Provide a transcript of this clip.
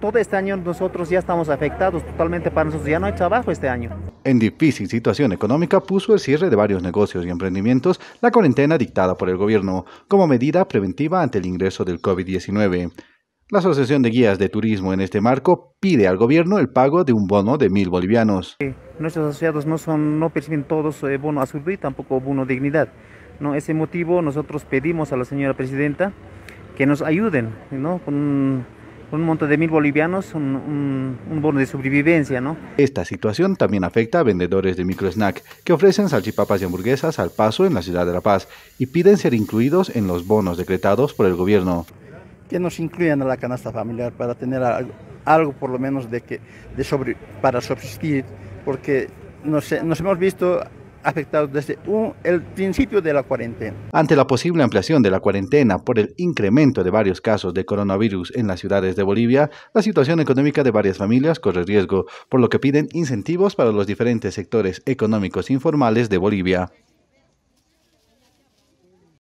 Todo este año nosotros ya estamos afectados totalmente para nosotros, ya no hay trabajo este año. En difícil situación económica puso el cierre de varios negocios y emprendimientos la cuarentena dictada por el gobierno como medida preventiva ante el ingreso del COVID-19. La Asociación de Guías de Turismo en este marco pide al gobierno el pago de un bono de mil bolivianos. Eh, nuestros asociados no, son, no perciben todos eh, bono azul y tampoco bono dignidad. No, ese motivo nosotros pedimos a la señora presidenta que nos ayuden ¿no? con un monto de mil bolivianos, un, un, bono de sobrevivencia, ¿no? Esta situación también afecta a vendedores de micro microsnack que ofrecen salchipapas y hamburguesas al paso en la ciudad de La Paz y piden ser incluidos en los bonos decretados por el gobierno. Que nos incluyan a la canasta familiar para tener algo, por lo menos de que, de para subsistir, porque nos hemos visto afectados desde el principio de la cuarentena. Ante la posible ampliación de la cuarentena por el incremento de varios casos de coronavirus en las ciudades de Bolivia, la situación económica de varias familias corre riesgo, por lo que piden incentivos para los diferentes sectores económicos informales de Bolivia.